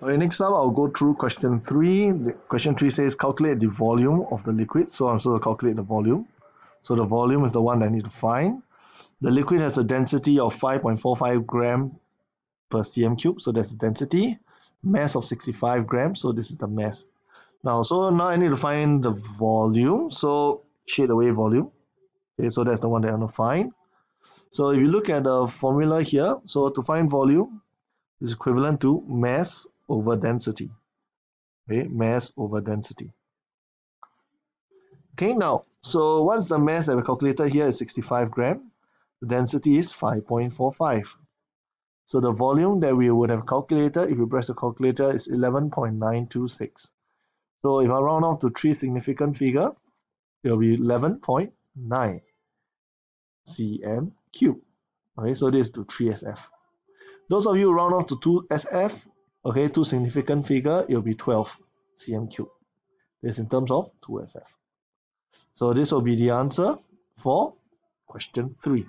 Okay, next up I'll go through question 3. The question 3 says calculate the volume of the liquid. So I'm supposed to calculate the volume. So the volume is the one that I need to find. The liquid has a density of 5.45 gram per cm cube. So that's the density. Mass of 65 grams. So this is the mass. Now, so now I need to find the volume. So shade away volume. Okay, so that's the one that I'm going to find. So if you look at the formula here, so to find volume, is equivalent to mass over density. Okay, mass over density. Okay, now, so what's the mass that we calculated here is 65 gram. The density is 5.45. So the volume that we would have calculated if you press the calculator is 11.926. So if I round off to three significant figure, it will be 11.9 cm cubed. Okay, so this is to 3SF. Those of you round off to 2 SF, okay, two significant figure, it'll be 12 cm cubed. This in terms of 2 SF. So this will be the answer for question 3.